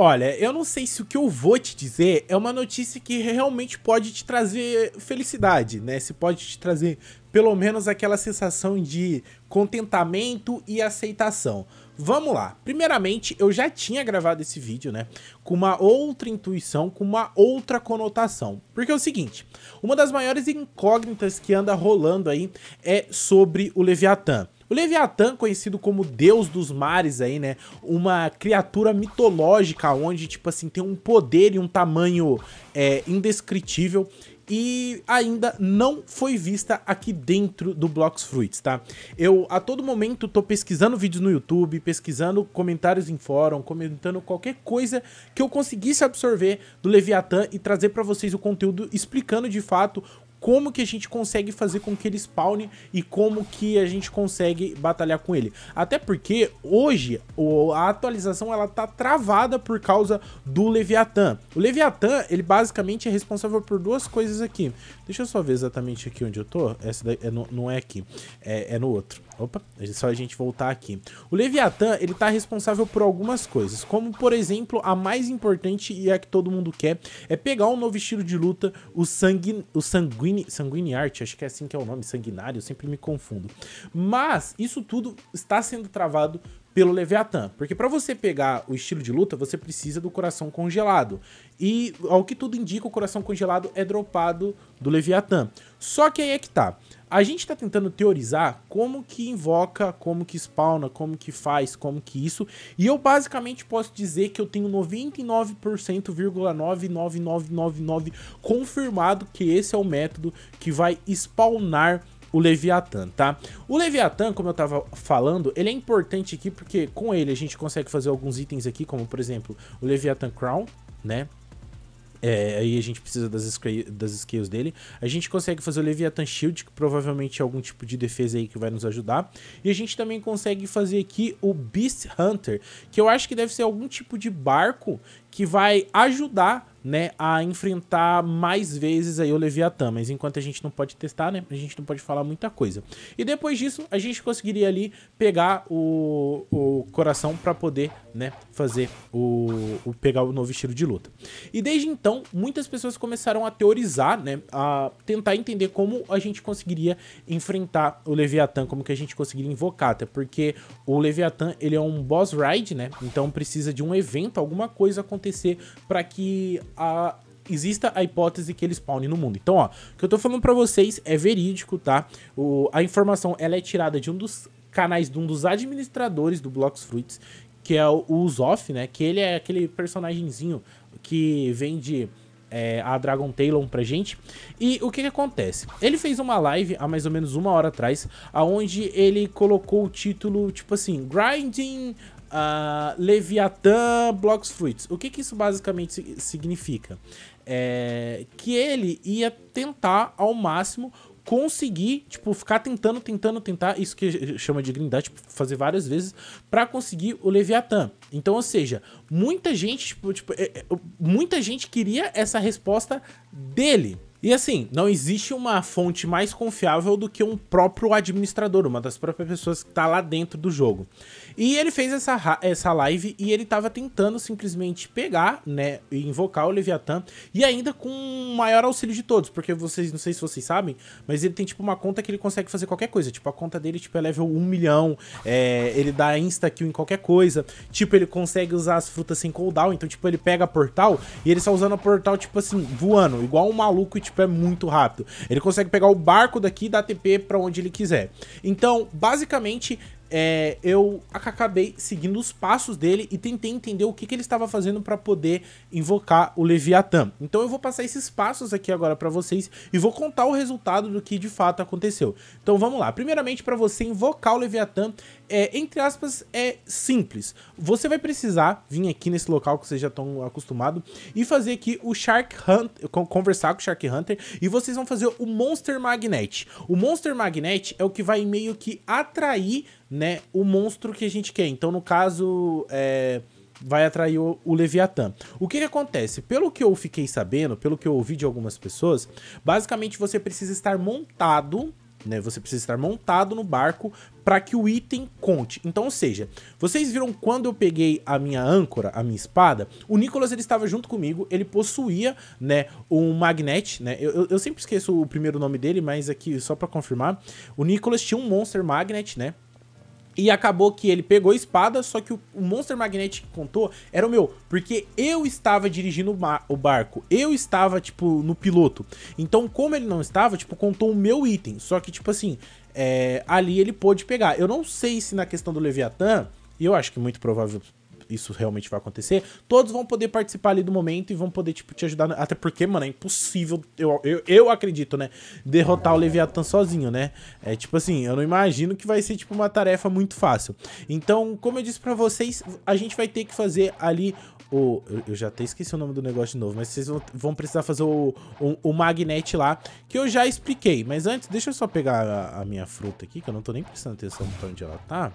Olha, eu não sei se o que eu vou te dizer é uma notícia que realmente pode te trazer felicidade, né? Se pode te trazer pelo menos aquela sensação de contentamento e aceitação. Vamos lá. Primeiramente, eu já tinha gravado esse vídeo, né? Com uma outra intuição, com uma outra conotação. Porque é o seguinte, uma das maiores incógnitas que anda rolando aí é sobre o Leviatã. O Leviatã, conhecido como Deus dos Mares aí, né? Uma criatura mitológica onde, tipo assim, tem um poder e um tamanho é, indescritível e ainda não foi vista aqui dentro do Blocks Fruits, tá? Eu a todo momento tô pesquisando vídeos no YouTube, pesquisando comentários em fórum, comentando qualquer coisa que eu conseguisse absorver do Leviatã e trazer para vocês o conteúdo explicando de fato como que a gente consegue fazer com que ele spawne e como que a gente consegue batalhar com ele. Até porque hoje a atualização ela tá travada por causa do Leviatã. O Leviatã, ele basicamente é responsável por duas coisas aqui. Deixa eu só ver exatamente aqui onde eu tô. Essa é no, não é aqui, é, é no outro. Opa, é só a gente voltar aqui. O Leviatã, ele tá responsável por algumas coisas, como, por exemplo, a mais importante e a que todo mundo quer, é pegar um novo estilo de luta, o, sanguin... o sanguine... Art, acho que é assim que é o nome, sanguinário, eu sempre me confundo. Mas isso tudo está sendo travado pelo Leviatã. Porque para você pegar o estilo de luta, você precisa do coração congelado. E ao que tudo indica, o coração congelado é dropado do Leviatã. Só que aí é que tá. A gente está tentando teorizar como que invoca, como que spawna, como que faz, como que isso. E eu basicamente posso dizer que eu tenho 99,99999 confirmado que esse é o método que vai spawnar o Leviatã, tá? O Leviatã, como eu tava falando, ele é importante aqui porque com ele a gente consegue fazer alguns itens aqui, como por exemplo o Leviatã Crown, né? É, aí a gente precisa das, das skills dele. A gente consegue fazer o Leviathan Shield, que provavelmente é algum tipo de defesa aí que vai nos ajudar. E a gente também consegue fazer aqui o Beast Hunter, que eu acho que deve ser algum tipo de barco que vai ajudar né, a enfrentar mais vezes aí o Leviatã, mas enquanto a gente não pode testar, né, a gente não pode falar muita coisa. E depois disso, a gente conseguiria ali pegar o, o coração para poder, né, fazer o, o, pegar o novo estilo de luta. E desde então, muitas pessoas começaram a teorizar, né, a tentar entender como a gente conseguiria enfrentar o Leviatã, como que a gente conseguiria invocar, até porque o Leviatã, ele é um boss ride, né? Então precisa de um evento, alguma coisa acontecer para que a, exista a hipótese que ele spawne no mundo. Então, ó, o que eu tô falando pra vocês é verídico, tá? O, a informação, ela é tirada de um dos canais de um dos administradores do Blocks Fruits, que é o, o Zoff, né? Que ele é aquele personagemzinho que vende... É, a Dragon Talon pra gente. E o que, que acontece? Ele fez uma live há mais ou menos uma hora atrás, aonde ele colocou o título, tipo assim, Grinding Uh, Leviatã Blocks Fruits. O que, que isso basicamente significa? É que ele ia tentar ao máximo conseguir, tipo, ficar tentando, tentando, tentar, isso que chama de grindar, tipo, fazer várias vezes, para conseguir o Leviatã. Então, ou seja, muita gente, tipo, tipo, é, é, muita gente queria essa resposta dele. E assim, não existe uma fonte mais confiável do que um próprio administrador, uma das próprias pessoas que está lá dentro do jogo. E ele fez essa, essa live e ele estava tentando simplesmente pegar, né, e invocar o Leviatã, e ainda com o maior auxílio de todos, porque vocês, não sei se vocês sabem, mas ele tem tipo uma conta que ele consegue fazer qualquer coisa, tipo a conta dele tipo é level 1 milhão, é, ele dá insta-kill em qualquer coisa, tipo ele consegue usar as frutas sem cooldown, então tipo ele pega portal e ele só tá usando a portal tipo assim, voando, igual um maluco e tipo, é muito rápido. Ele consegue pegar o barco daqui e dar TP para onde ele quiser. Então, basicamente, é, eu acabei seguindo os passos dele e tentei entender o que, que ele estava fazendo para poder invocar o Leviatã. Então eu vou passar esses passos aqui agora para vocês e vou contar o resultado do que de fato aconteceu. Então vamos lá. Primeiramente, para você invocar o Leviatã, é, entre aspas, é simples. Você vai precisar vir aqui nesse local que vocês já estão acostumados e fazer aqui o Shark Hunter, conversar com o Shark Hunter e vocês vão fazer o Monster Magnet. O Monster Magnet é o que vai meio que atrair, né, o monstro que a gente quer. Então, no caso, é vai atrair o, o, Leviatã. O que, que acontece? Pelo que eu fiquei sabendo, pelo que eu ouvi de algumas pessoas, basicamente você precisa estar montado né? Você precisa estar montado no barco para que o item conte. Então, ou seja, vocês viram quando eu peguei a minha âncora, a minha espada, o Nicolas ele estava junto comigo, ele possuía, né, um magnete, né? Eu, eu sempre esqueço o primeiro nome dele, mas aqui só para confirmar, o Nicolas tinha um monster magnet, né? E acabou que ele pegou a espada, só que o, Monster Magnetic que contou era o meu, porque eu estava dirigindo o, barco, eu estava, tipo, no piloto. Então, como ele não estava, tipo, contou o meu item, só que, tipo assim, é, ali ele pôde pegar. Eu não sei se na questão do Leviatã, e eu acho que muito provável, isso realmente vai acontecer, todos vão poder participar ali do momento e vão poder, tipo, te ajudar. Até porque, mano, é impossível, eu, eu, eu acredito, né? Derrotar o Leviatã sozinho, né? É tipo assim, eu não imagino que vai ser, tipo, uma tarefa muito fácil. Então, como eu disse pra vocês, a gente vai ter que fazer ali o. Eu já até esqueci o nome do negócio de novo, mas vocês vão precisar fazer o, o, o magnete lá, que eu já expliquei. Mas antes, deixa eu só pegar a, a minha fruta aqui, que eu não tô nem prestando atenção pra onde ela tá.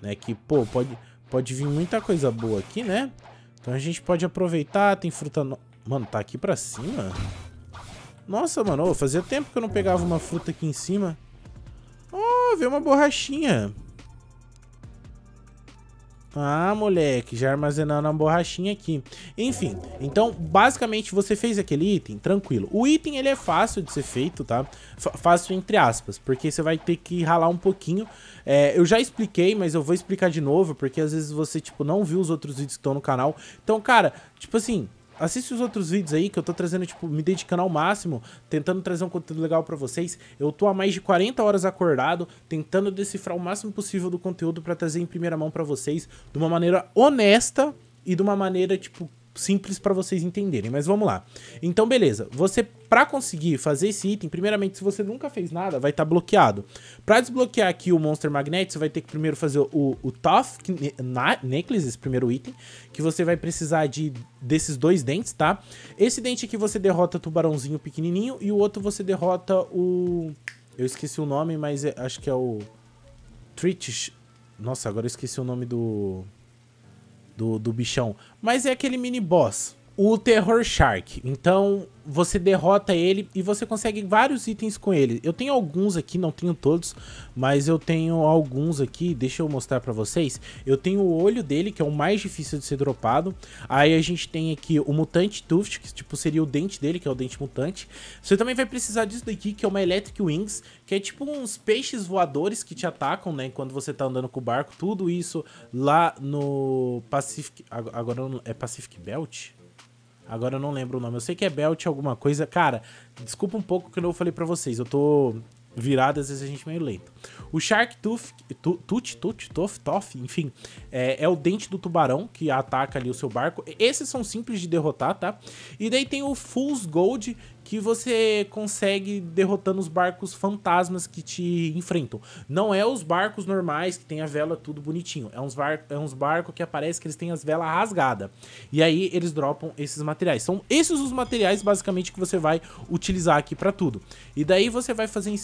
Né? Que, pô, pode. Pode vir muita coisa boa aqui, né? Então a gente pode aproveitar, tem fruta... No... Mano, tá aqui pra cima? Nossa, mano, oh, fazia tempo que eu não pegava uma fruta aqui em cima. Oh, veio uma borrachinha. Ah, moleque, já armazenando a borrachinha aqui. Enfim, então, basicamente, você fez aquele item, tranquilo. O item, ele é fácil de ser feito, tá? F fácil entre aspas, porque você vai ter que ralar um pouquinho. É, eu já expliquei, mas eu vou explicar de novo, porque às vezes você, tipo, não viu os outros vídeos que estão no canal. Então, cara, tipo assim, Assiste os outros vídeos aí que eu tô trazendo, tipo, me dedicando ao máximo, tentando trazer um conteúdo legal para vocês. Eu tô há mais de 40 horas acordado, tentando decifrar o máximo possível do conteúdo para trazer em primeira mão para vocês, de uma maneira honesta e de uma maneira, tipo, simples para vocês entenderem, mas vamos lá. Então, beleza. Você, para conseguir fazer esse item, primeiramente, se você nunca fez nada, vai estar tá bloqueado. Para desbloquear aqui o Monster Magnet, você vai ter que primeiro fazer o, o Tough Necklace, esse primeiro item, que você vai precisar de desses dois dentes, tá? Esse dente aqui você derrota o tubarãozinho pequenininho e o outro você derrota o... Eu esqueci o nome, mas é, acho que é o... Tritish... Nossa, agora eu esqueci o nome do do, do bichão. Mas é aquele mini boss o Terror Shark. Então, você derrota ele e você consegue vários itens com ele. Eu tenho alguns aqui, não tenho todos, mas eu tenho alguns aqui, deixa eu mostrar para vocês. Eu tenho o olho dele, que é o mais difícil de ser dropado. Aí a gente tem aqui o Mutante Tuft, que tipo seria o dente dele, que é o dente mutante. Você também vai precisar disso daqui, que é uma Electric Wings, que é tipo uns peixes voadores que te atacam, né, quando você tá andando com o barco. Tudo isso lá no Pacific... Agora é Pacific Belt? Agora eu não lembro o nome. Eu sei que é Belt alguma coisa. Cara, desculpa um pouco que eu não falei pra vocês. Eu tô virado, às vezes a gente é meio lento. O Shark Tooth, Tooth, Tooth, Tooth, Tooth, enfim, é, é, o dente do tubarão que ataca ali o seu barco. Esses são simples de derrotar, tá? E daí tem o Fool's Gold, que você consegue derrotando os barcos fantasmas que te enfrentam. Não é os barcos normais que tem a vela tudo bonitinho, é uns, bar é uns barcos que aparece que eles têm as velas rasgadas. E aí eles dropam esses materiais. São esses os materiais basicamente que você vai utilizar aqui para tudo. E daí você vai fazer em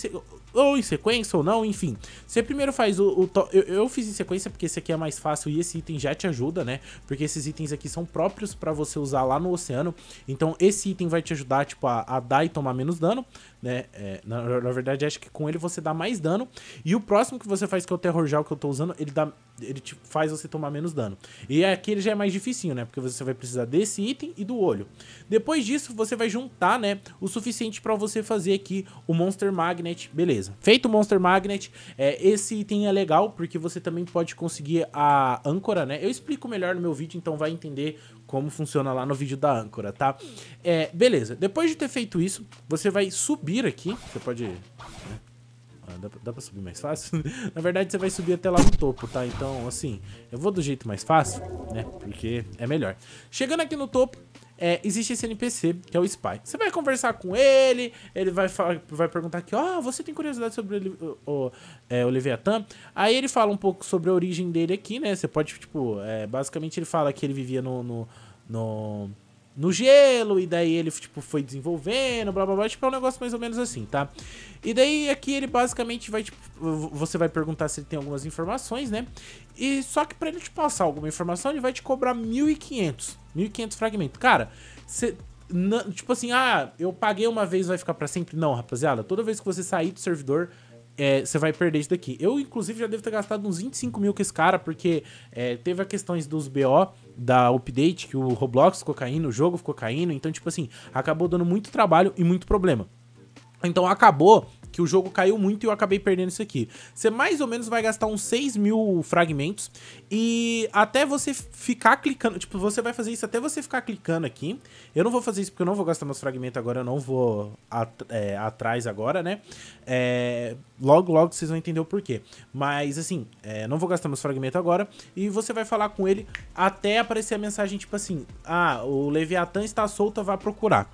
ou em sequência ou não, enfim. Você primeiro faz o... o to... eu, eu fiz em sequência porque esse aqui é mais fácil e esse item já te ajuda, né? Porque esses itens aqui são próprios para você usar lá no oceano. Então esse item vai te ajudar, tipo, a, a dar e tomar menos dano, né? É, na, na, verdade, acho que com ele você dá mais dano. E o próximo que você faz, que é o Terrorjal que eu tô usando, ele dá. Ele te faz você tomar menos dano. E aqui ele já é mais dificinho, né? Porque você vai precisar desse item e do olho. Depois disso, você vai juntar, né? O suficiente para você fazer aqui o Monster Magnet. Beleza. Feito o Monster Magnet, é, esse item é legal, porque você também pode conseguir a âncora, né? Eu explico melhor no meu vídeo, então vai entender como funciona lá no vídeo da âncora, tá? É, beleza, depois de ter feito isso, você vai subir aqui, você pode... Né? Ah, dá, dá pra subir mais fácil? Na verdade, você vai subir até lá no topo, tá? Então, assim, eu vou do jeito mais fácil, né? Porque é melhor. Chegando aqui no topo, é, existe esse NPC, que é o Spy. Você vai conversar com ele, ele vai, vai perguntar aqui, ó, oh, você tem curiosidade sobre o, o, é, o Aí ele fala um pouco sobre a origem dele aqui, né? Você pode, tipo, é, basicamente ele fala que ele vivia no, no, no no gelo, e daí ele, tipo, foi desenvolvendo, blá blá blá, tipo, é um negócio mais ou menos assim, tá? E daí aqui ele basicamente vai, tipo, você vai perguntar se ele tem algumas informações, né? E só que para ele te passar alguma informação, ele vai te cobrar 1.500, 1.500 fragmentos. Cara, você... Tipo assim, ah, eu paguei uma vez, vai ficar para sempre? Não, rapaziada, toda vez que você sair do servidor, é, você vai perder isso daqui. Eu, inclusive, já devo ter gastado uns 25 mil com esse cara, porque é, teve a questões dos BO da update, que o Roblox ficou caindo, o jogo ficou caindo, então, tipo assim, acabou dando muito trabalho e muito problema. Então acabou que o jogo caiu muito e eu acabei perdendo isso aqui. Você mais ou menos vai gastar uns 6 mil fragmentos e até você ficar clicando, tipo, você vai fazer isso até você ficar clicando aqui. Eu não vou fazer isso porque eu não vou gastar meus fragmentos agora, eu não vou at é, atrás agora, né? É, logo, logo vocês vão entender o porquê. Mas, assim, é, não vou gastar meus fragmentos agora e você vai falar com ele até aparecer a mensagem, tipo assim, ah, o Leviatã está solto, vá procurar.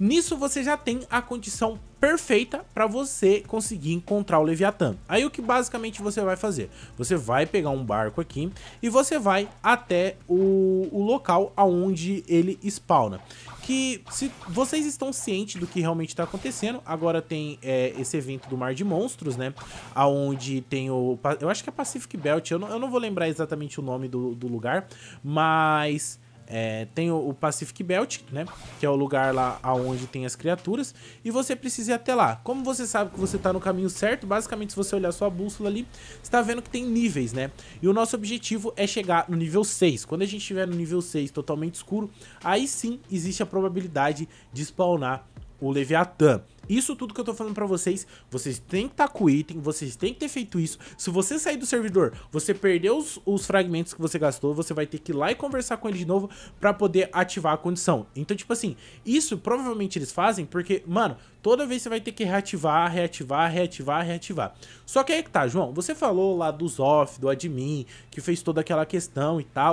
Nisso você já tem a condição perfeita para você conseguir encontrar o Leviatã. Aí o que basicamente você vai fazer? Você vai pegar um barco aqui e você vai até o, o local aonde ele spawna. Que se vocês estão cientes do que realmente está acontecendo, agora tem é, esse evento do Mar de Monstros, né? Aonde tem o... eu acho que é Pacific Belt, eu não, eu não vou lembrar exatamente o nome do, do lugar, mas é, tem o, Pacific Belt, né? Que é o lugar lá aonde tem as criaturas. E você precisa ir até lá. Como você sabe que você está no caminho certo, basicamente se você olhar sua bússola ali, você tá vendo que tem níveis, né? E o nosso objetivo é chegar no nível 6. Quando a gente estiver no nível 6 totalmente escuro, aí sim existe a probabilidade de spawnar o Leviatã. Isso tudo que eu tô falando para vocês, vocês têm que estar tá com o item, vocês têm que ter feito isso. Se você sair do servidor, você perdeu os, os, fragmentos que você gastou, você vai ter que ir lá e conversar com ele de novo para poder ativar a condição. Então, tipo assim, isso provavelmente eles fazem porque, mano, toda vez você vai ter que reativar, reativar, reativar, reativar. Só que aí que tá, João, você falou lá dos off, do admin, que fez toda aquela questão e tal.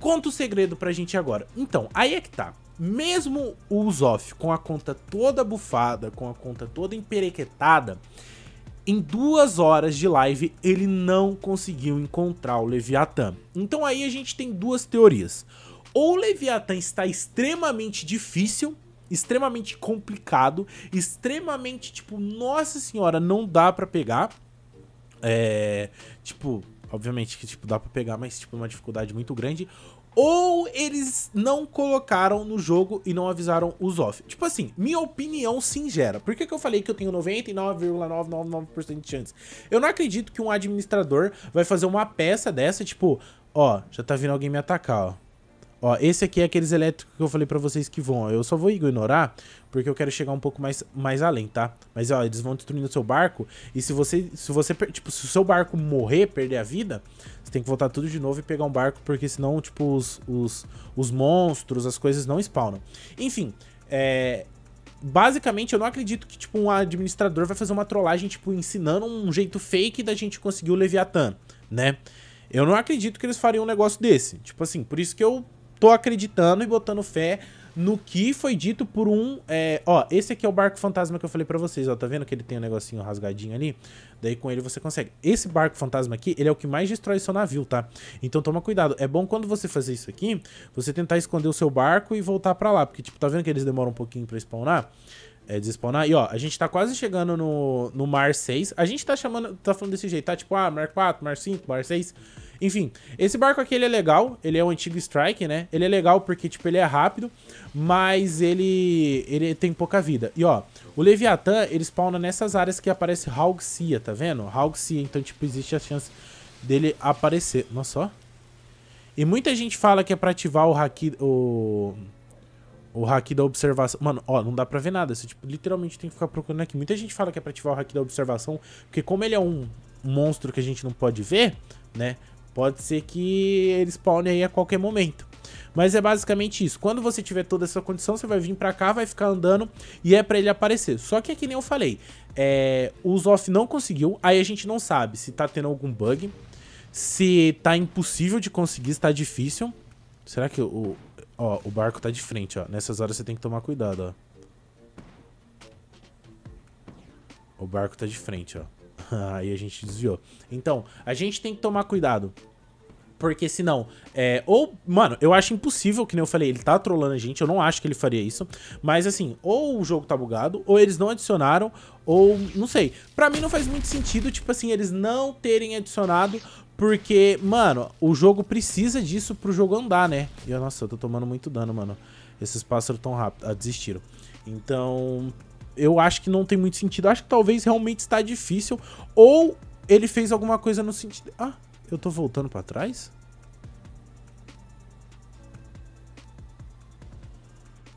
Conta o segredo pra gente agora. Então, aí é que tá mesmo o Usopp com a conta toda bufada, com a conta toda emperequetada, em duas horas de live ele não conseguiu encontrar o Leviatã. Então aí a gente tem duas teorias. Ou o Leviatã está extremamente difícil, extremamente complicado, extremamente tipo, nossa senhora, não dá para pegar. É, tipo, Obviamente que, tipo, dá pra pegar, mas, tipo, uma dificuldade muito grande. Ou eles não colocaram no jogo e não avisaram os off. Tipo assim, minha opinião singera. Por que, que eu falei que eu tenho 99,999% de chance? Eu não acredito que um administrador vai fazer uma peça dessa, tipo, ó, já tá vindo alguém me atacar, ó. Ó, esse aqui é aqueles elétricos que eu falei pra vocês que vão, ó. Eu só vou ignorar, porque eu quero chegar um pouco mais, mais além, tá? Mas, ó, eles vão destruindo o seu barco, e se você, se você, tipo, se o seu barco morrer, perder a vida, você tem que voltar tudo de novo e pegar um barco, porque senão, tipo, os, os, os monstros, as coisas não spawnam. Enfim, é, basicamente, eu não acredito que, tipo, um administrador vai fazer uma trollagem, tipo, ensinando um jeito fake da gente conseguir o Leviatã, né? Eu não acredito que eles fariam um negócio desse. Tipo assim, por isso que eu tô acreditando e botando fé no que foi dito por um... É, ó, esse aqui é o barco fantasma que eu falei pra vocês, ó. Tá vendo que ele tem um negocinho rasgadinho ali? Daí com ele você consegue. Esse barco fantasma aqui, ele é o que mais destrói seu navio, tá? Então toma cuidado. É bom quando você fazer isso aqui, você tentar esconder o seu barco e voltar pra lá. Porque, tipo, tá vendo que eles demoram um pouquinho pra spawnar? É, despawnar. E, ó, a gente tá quase chegando no, no mar 6. A gente tá chamando... Tá falando desse jeito, tá? Tipo, ah, mar 4, mar 5, mar 6... Enfim, esse barco aqui ele é legal, ele é um antigo Strike, né? Ele é legal porque, tipo, ele é rápido, mas ele ele tem pouca vida. E, ó, o Leviatã, ele spawna nessas áreas que aparece Haugsia, tá vendo? Haugsia, então, tipo, existe a chance dele aparecer. Nossa, ó. E muita gente fala que é pra ativar o haki... O... O hack da observação. Mano, ó, não dá pra ver nada. Você, tipo, literalmente tem que ficar procurando aqui. Muita gente fala que é pra ativar o hack da observação, porque como ele é um monstro que a gente não pode ver, né? Pode ser que ele spawne aí a qualquer momento. Mas é basicamente isso. Quando você tiver toda essa condição, você vai vir pra cá, vai ficar andando e é pra ele aparecer. Só que é que nem eu falei, é, o Zoff não conseguiu, aí a gente não sabe se tá tendo algum bug, se tá impossível de conseguir, se tá difícil. Será que o... Ó, o barco tá de frente, ó. Nessas horas você tem que tomar cuidado, ó. O barco tá de frente, ó. Aí a gente desviou. Então, a gente tem que tomar cuidado. Porque senão, é, ou, mano, eu acho impossível, que nem eu falei, ele tá trolando a gente, eu não acho que ele faria isso. Mas assim, ou o jogo tá bugado, ou eles não adicionaram, ou, não sei. Pra mim não faz muito sentido, tipo assim, eles não terem adicionado, porque, mano, o jogo precisa disso pro jogo andar, né? E, nossa, eu tô tomando muito dano, mano. Esses pássaros tão rápido, ah, desistiram. Então, eu acho que não tem muito sentido. acho que talvez realmente está difícil. Ou ele fez alguma coisa no sentido. Ah, eu tô voltando para trás?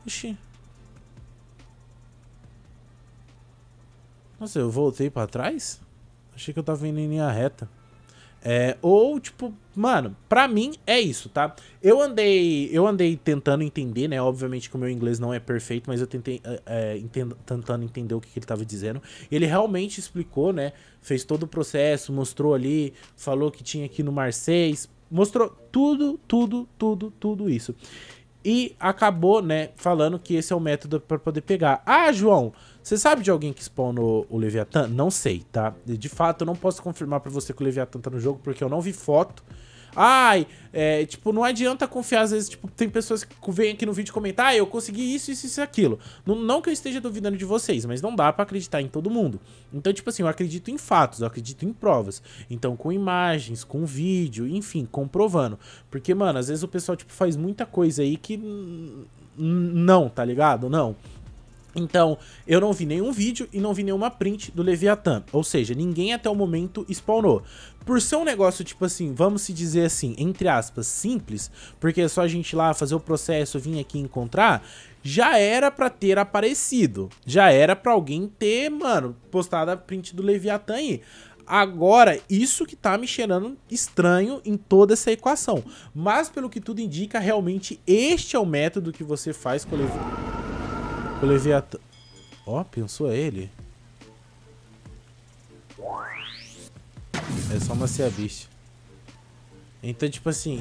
Ixi. Nossa, eu voltei para trás? Achei que eu tava indo em linha reta. É, ou, tipo, mano, pra mim é isso, tá? Eu andei. Eu andei tentando entender, né? Obviamente que o meu inglês não é perfeito, mas eu tentei é, é entendo, tentando entender o que, que, ele tava dizendo. Ele realmente explicou, né? Fez todo o processo, mostrou ali, falou que tinha aqui no Marseille. mostrou tudo, tudo, tudo, tudo isso. E acabou, né, falando que esse é o método para poder pegar. Ah, João, você sabe de alguém que spawnou o Leviatã? Não sei, tá? De fato, eu não posso confirmar para você que o Leviatã tá no jogo, porque eu não vi foto. Ai, é, tipo, não adianta confiar, às vezes, tipo, tem pessoas que vêm aqui no vídeo comentar, ah, eu consegui isso, isso, e aquilo. Não, não que eu esteja duvidando de vocês, mas não dá para acreditar em todo mundo. Então, tipo assim, eu acredito em fatos, eu acredito em provas. Então, com imagens, com vídeo, enfim, comprovando. Porque, mano, às vezes o pessoal, tipo, faz muita coisa aí que não, tá ligado? Não. Então, eu não vi nenhum vídeo e não vi nenhuma print do Leviatã, ou seja, ninguém até o momento spawnou. Por ser um negócio, tipo assim, vamos se dizer assim, entre aspas, simples, porque é só a gente ir lá fazer o processo, vir aqui encontrar, já era pra ter aparecido, já era pra alguém ter, mano, postado a print do Leviatã aí. Agora, isso que tá me cheirando estranho em toda essa equação. Mas, pelo que tudo indica, realmente este é o método que você faz com o Leviatã. O Leviatã... Ó, oh, pensou ele? É só uma bicha. Então, tipo assim,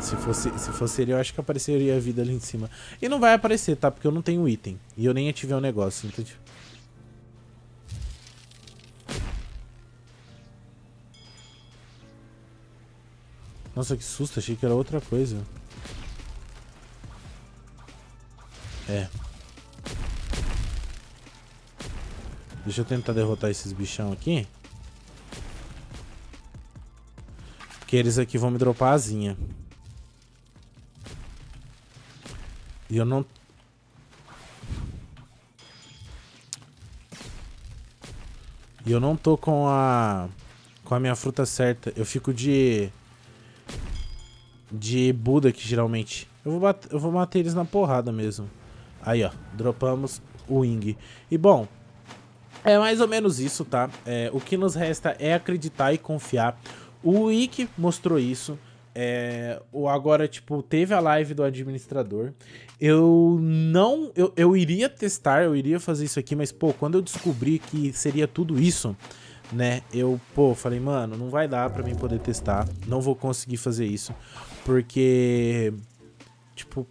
se fosse, se fosse ele, eu acho que apareceria a vida ali em cima. E não vai aparecer, tá? Porque eu não tenho item. E eu nem ativei o um negócio, então, tipo... Nossa, que susto, achei que era outra coisa. É. Deixa eu tentar derrotar esses bichão aqui. Porque eles aqui vão me dropar asinha. E eu não... E eu não tô com a... Com a minha fruta certa. Eu fico de... De Buda aqui, geralmente. Eu vou, eu vou matar eles na porrada mesmo. Aí, ó. Dropamos o Wing. E, bom... É mais ou menos isso, tá? É, o que nos resta é acreditar e confiar. O Wiki mostrou isso. É, o agora, tipo, teve a live do administrador. Eu não. Eu, eu iria testar, eu iria fazer isso aqui, mas, pô, quando eu descobri que seria tudo isso, né? Eu, pô, falei, mano, não vai dar pra mim poder testar. Não vou conseguir fazer isso. Porque. Tipo,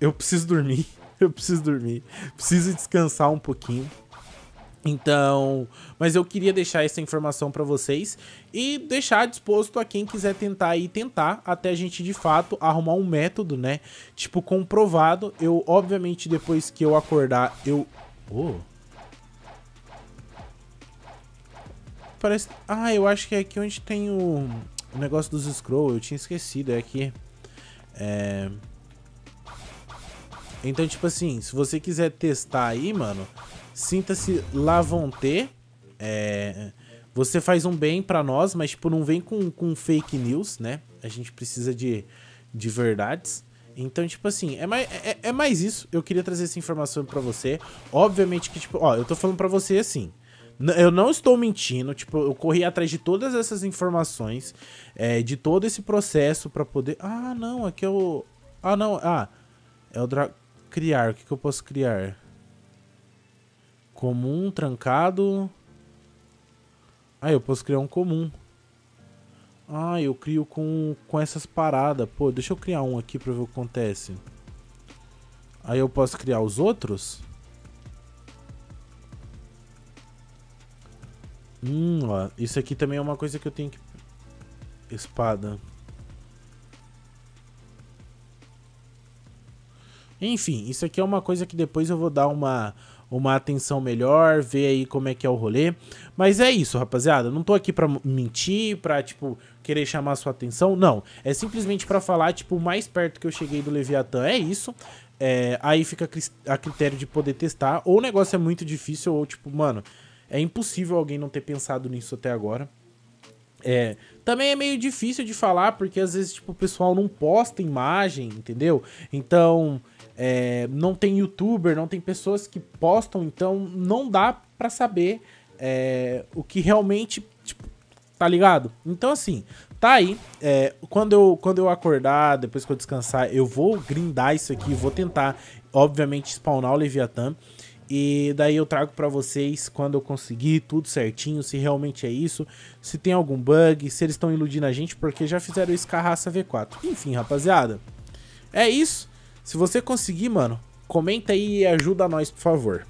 eu preciso dormir. Eu preciso dormir. Preciso descansar um pouquinho. Então, mas eu queria deixar essa informação para vocês e deixar disposto a quem quiser tentar e tentar até a gente de fato arrumar um método, né? Tipo comprovado. Eu obviamente depois que eu acordar, eu oh. Parece Ah, eu acho que é aqui onde tem o, o negócio dos scroll, eu tinha esquecido, é aqui. É Então, tipo assim, se você quiser testar aí, mano, Sinta-se lavonté. É, você faz um bem para nós, mas tipo, não vem com, com fake news, né? A gente precisa de, de verdades. Então, tipo assim, é mais, é, é mais isso. Eu queria trazer essa informação para você. Obviamente que, tipo, ó, eu tô falando para você assim. Eu não estou mentindo, tipo, eu corri atrás de todas essas informações, é, de todo esse processo para poder. Ah, não, aqui é o. Ah, não, ah. É o dra... criar. O que, que eu posso criar? Comum, trancado. Ah, eu posso criar um comum. Ah, eu crio com, com essas paradas. Pô, deixa eu criar um aqui pra ver o que acontece. Aí eu posso criar os outros? Hum, ó. Isso aqui também é uma coisa que eu tenho que... Espada. Enfim, isso aqui é uma coisa que depois eu vou dar uma uma atenção melhor, ver aí como é que é o rolê. Mas é isso, rapaziada. Não tô aqui pra mentir, pra, tipo, querer chamar sua atenção. Não. É simplesmente pra falar, tipo, mais perto que eu cheguei do Leviatã é isso. É, aí fica a critério de poder testar. Ou o negócio é muito difícil, ou, tipo, mano, é impossível alguém não ter pensado nisso até agora. É, também é meio difícil de falar, porque às vezes, tipo, o pessoal não posta imagem, entendeu? Então, é, não tem youtuber, não tem pessoas que postam, então não dá para saber é, o que realmente, tipo, tá ligado? Então, assim, tá aí. É, quando, eu, quando eu acordar, depois que eu descansar, eu vou grindar isso aqui, vou tentar, obviamente, spawnar o Leviatã. E daí eu trago para vocês quando eu conseguir tudo certinho, se realmente é isso, se tem algum bug, se eles estão iludindo a gente, porque já fizeram isso com a raça V4. Enfim, rapaziada, é isso. Se você conseguir, mano, comenta aí e ajuda nós, por favor.